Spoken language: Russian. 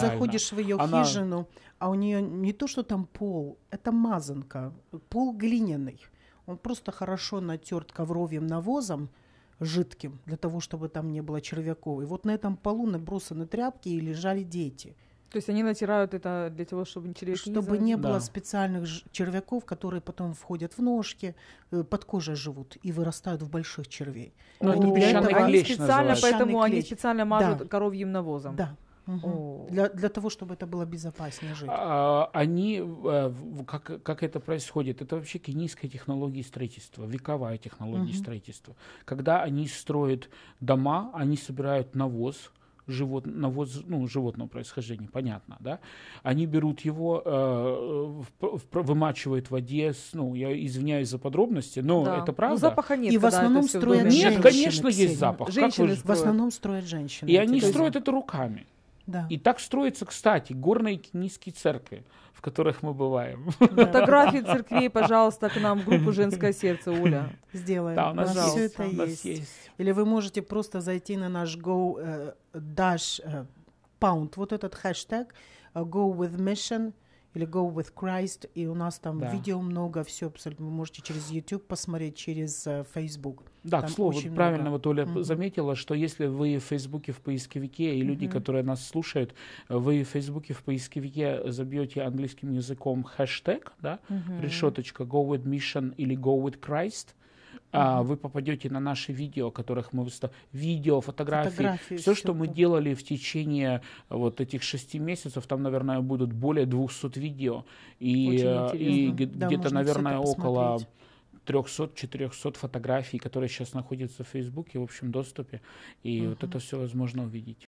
Заходишь в ее Она... хижину, а у нее не то, что там пол, это мазанка, пол глиняный. Он просто хорошо натерт ковровьим навозом, жидким, для того, чтобы там не было червяков. И вот на этом полу набросаны тряпки и лежали дети. То есть они натирают это для того, чтобы червяки Чтобы не да. было специальных червяков, которые потом входят в ножки, э, под кожей живут и вырастают в больших червей. Ну, они для этого... они специально, называют. поэтому они специально мажут да. коровьим навозом. Да, Угу. Для, для того, чтобы это было безопаснее жить. А, они, э, как, как это происходит, это вообще кенийская технология строительства, вековая технология угу. строительства. Когда они строят дома, они собирают навоз, живот, навоз, ну, животного происхождения, понятно, да, они берут его, э, в, в, вымачивают в воде, ну, я извиняюсь за подробности, но да. это ну, правда. Ну, запаха нет. И в основном да, строят Нет, конечно, есть запах. Женщины вы... В основном строят женщины. И они строят это руками. Да. И так строятся, кстати, горные кенийские церкви, в которых мы бываем. Фотографии церквей, пожалуйста, к нам в группу «Женское сердце», Уля. Сделаем. Да, у нас все это у нас есть. есть. Или вы можете просто зайти на наш Go э, Dash э, Pound, вот этот хэштег э, Go with Mission – или Go with Christ, и у нас там да. видео много, все абсолютно, вы можете через YouTube посмотреть, через э, Facebook. Да, там к слову, правильно много. вот Оля mm-hmm. заметила, что если вы в Фейсбуке в поисковике, и люди, mm-hmm. которые нас слушают, вы в Фейсбуке в поисковике забьете английским языком хэштег, да, mm-hmm. решеточка Go with Mission или Go with Christ, mm а, вы попадете на наши видео, которых мы выставляем, видео, фотографии, фотографии все, что мы делали в течение э, вот этих шести месяцев, там, наверное, будут более 200 видео, и, э, и да, где-то, наверное, около... 300-400 фотографий, которые сейчас находятся в Фейсбуке в общем доступе. И uh вот это все возможно увидеть.